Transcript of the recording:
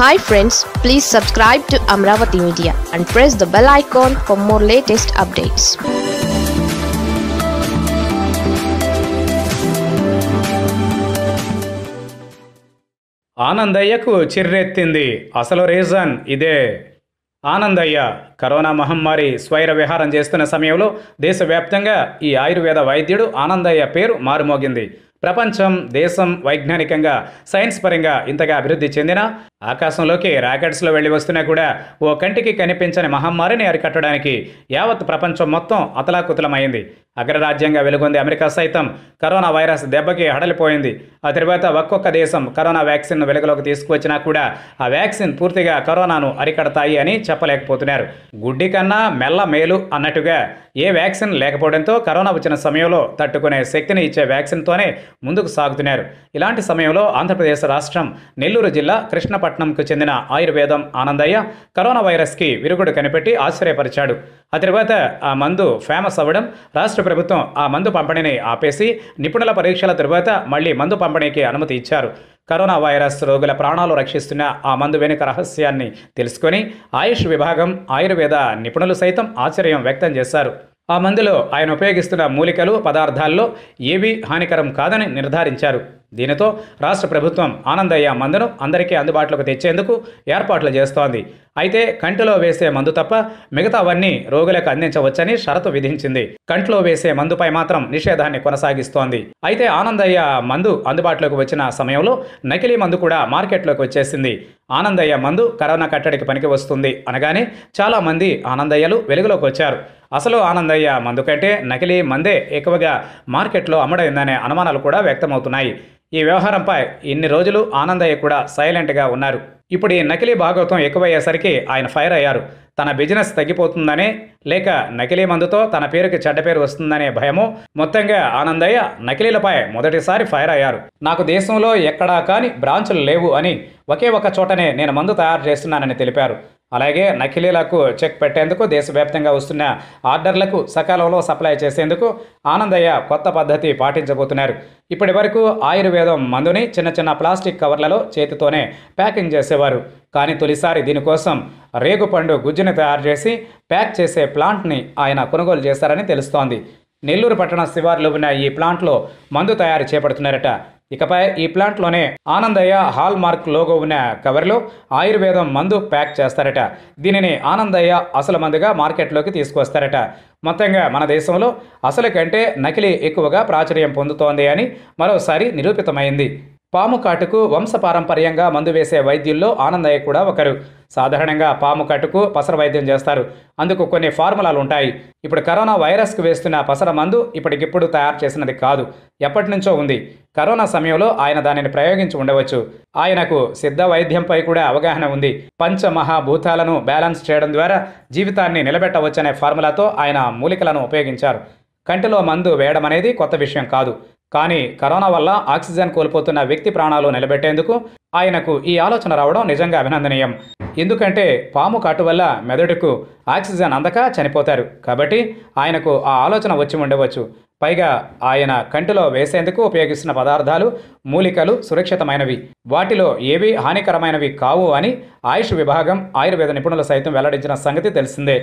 hi friends please subscribe to Amaravati media and press the bell icon for more latest updates ఆనందయ్యకు చిర్రెత్తింది అసలు reason ఇదే Anandaiah corona మహమ్మారి స్వైర విహారం చేస్తున్న సమయంలో దేశవ్యాప్తంగా ఈ ఆయుర్వేద వైద్యుడు ఆనందయ్య పేరు మారుమోగింది ప్రపంచం దేశం వైజ్ఞానికంగా సైన్స్ పరంగా ఇంతగా అభివృద్ధి చెందిన ఆకాశంలోకి రాకెట్స్లో వెళ్ళి వస్తున్నా కూడా ఓ కంటికి కనిపించని మహమ్మారిని అరికట్టడానికి యావత్ ప్రపంచం మొత్తం అతలాకుతలమైంది అగ్రరాజ్యంగా వెలుగొంది అమెరికా సైతం కరోనా వైరస్ దెబ్బకి హడలిపోయింది ఆ తర్వాత ఒక్కొక్క దేశం కరోనా వ్యాక్సిన్ వెలుగులోకి తీసుకువచ్చినా కూడా ఆ వ్యాక్సిన్ పూర్తిగా కరోనాను అరికడతాయి అని చెప్పలేకపోతున్నారు గుడ్డి కన్నా మెల్ల మేలు అన్నట్టుగా ఏ వ్యాక్సిన్ లేకపోవడంతో కరోనా వచ్చిన సమయంలో తట్టుకునే శక్తిని ఇచ్చే వ్యాక్సిన్తోనే ముందుకు సాగుతున్నారు ఇలాంటి సమయంలో ఆంధ్రప్రదేశ్ రాష్ట్రం నెల్లూరు జిల్లా కృష్ణపట్ విశాఖపట్నంకు చెందిన ఆయుర్వేదం ఆనందయ్య కరోనా వైరస్కి విరుగుడు కనిపెట్టి ఆశ్చర్యపరిచాడు ఆ తర్వాత ఆ మందు ఫేమస్ అవ్వడం రాష్ట్ర ప్రభుత్వం ఆ మందు పంపిణీని ఆపేసి నిపుణుల పరీక్షల తర్వాత మళ్ళీ మందు పంపిణీకి అనుమతి ఇచ్చారు కరోనా వైరస్ రోగుల ప్రాణాలు రక్షిస్తున్న ఆ మందు వెనుక రహస్యాన్ని తెలుసుకొని ఆయుష్ విభాగం ఆయుర్వేద నిపుణులు సైతం ఆశ్చర్యం వ్యక్తం చేశారు ఆ మందులో ఆయన ఉపయోగిస్తున్న మూలికలు పదార్థాల్లో ఏవీ హానికరం కాదని నిర్ధారించారు దీనితో రాష్ట్ర ప్రభుత్వం ఆనందయ్య మందును అందరికీ అందుబాటులోకి తెచ్చేందుకు ఏర్పాట్లు చేస్తోంది అయితే కంటిలో వేసే మందు తప్ప మిగతావన్నీ రోగులకు అందించవచ్చని షరతు విధించింది కంటిలో వేసే మందుపై మాత్రం నిషేధాన్ని కొనసాగిస్తోంది అయితే ఆనందయ్య మందు అందుబాటులోకి వచ్చిన సమయంలో నకిలీ మందు కూడా మార్కెట్లోకి వచ్చేసింది ఆనందయ్య మందు కరోనా కట్టడికి పనికి వస్తుంది అనగానే చాలామంది ఆనందయ్యలు వెలుగులోకి వచ్చారు అసలు ఆనందయ్య మందు కంటే నకిలీ మందే ఎక్కువగా మార్కెట్లో అమ్మడైందనే అనుమానాలు కూడా వ్యక్తమవుతున్నాయి ఈ వ్యవహారంపై ఇన్ని రోజులు ఆనందయ్య కూడా సైలెంట్గా ఉన్నారు ఇప్పుడు ఈ నకిలీ భాగవతం ఎక్కువయ్యేసరికి ఆయన ఫైర్ అయ్యారు తన బిజినెస్ తగ్గిపోతుందని లేక నకిలీ మందుతో తన పేరుకి చెడ్డ పేరు వస్తుందనే భయము మొత్తంగా ఆనందయ్య నకిలీలపై మొదటిసారి ఫైర్ అయ్యారు నాకు దేశంలో ఎక్కడా కాని బ్రాంచులు లేవు అని ఒకే ఒక చోటనే నేను మందు తయారు చేస్తున్నానని తెలిపారు అలాగే నకిలీలకు చెక్ పెట్టేందుకు దేశవ్యాప్తంగా వస్తున్న ఆర్డర్లకు సకాలంలో సప్లై చేసేందుకు ఆనందయ్య కొత్త పద్ధతి పాటించబోతున్నారు ఇప్పటి వరకు ఆయుర్వేదం మందుని చిన్న చిన్న ప్లాస్టిక్ కవర్లలో చేతితోనే ప్యాకింగ్ చేసేవారు కానీ తొలిసారి దీనికోసం రేగుపండు గుజ్జుని తయారు చేసి ప్యాక్ చేసే ప్లాంట్ని ఆయన కొనుగోలు చేశారని తెలుస్తోంది నెల్లూరు పట్టణ శివారులో ఉన్న ఈ ప్లాంట్లో మందు తయారు చేపడుతున్నారట ఇకపై ఈ ప్లాంట్లోనే ఆనందయ్య హాల్ మార్క్ లోగో ఉన్న కవర్లో ఆయుర్వేదం మందు ప్యాక్ చేస్తారట దీనిని ఆనందయ్య అసలు మందుగా మార్కెట్లోకి తీసుకొస్తారట మొత్తంగా మన దేశంలో అసలు కంటే నకిలీ ఎక్కువగా ప్రాచుర్యం పొందుతోంది అని మరోసారి నిరూపితమైంది పాము కాటుకు వంశపారంపర్యంగా మందు వేసే వైద్యుల్లో ఆనందయ్య కూడా ఒకరు సాధారణంగా పాము కాటుకు పసర వైద్యం చేస్తారు అందుకు కొన్ని ఫార్ములాలు ఉంటాయి ఇప్పుడు కరోనా వైరస్కు వేస్తున్న పసర మందు ఇప్పటికిప్పుడు తయారు చేసినది కాదు ఎప్పటి నుంచో ఉంది కరోనా సమయంలో ఆయన దానిని ప్రయోగించి ఉండవచ్చు ఆయనకు సిద్ధ వైద్యంపై కూడా అవగాహన ఉంది పంచమహాభూతాలను బ్యాలెన్స్ చేయడం ద్వారా జీవితాన్ని నిలబెట్టవచ్చనే ఫార్ములాతో ఆయన మూలికలను ఉపయోగించారు కంటిలో మందు వేయడం అనేది కొత్త విషయం కాదు కానీ కరోనా వల్ల ఆక్సిజన్ కోల్పోతున్న వ్యక్తి ప్రాణాలు నిలబెట్టేందుకు ఆయనకు ఈ ఆలోచన రావడం నిజంగా అభినందనీయం ఎందుకంటే పాము కాటు వల్ల మెదడుకు ఆక్సిజన్ అందక చనిపోతారు కాబట్టి ఆయనకు ఆ ఆలోచన వచ్చి ఉండవచ్చు పైగా ఆయన కంటిలో వేసేందుకు ఉపయోగిస్తున్న పదార్థాలు మూలికలు సురక్షితమైనవి వాటిలో ఏవి హానికరమైనవి కావు అని ఆయుష్ విభాగం ఆయుర్వేద నిపుణులు సైతం వెల్లడించిన సంగతి తెలిసిందే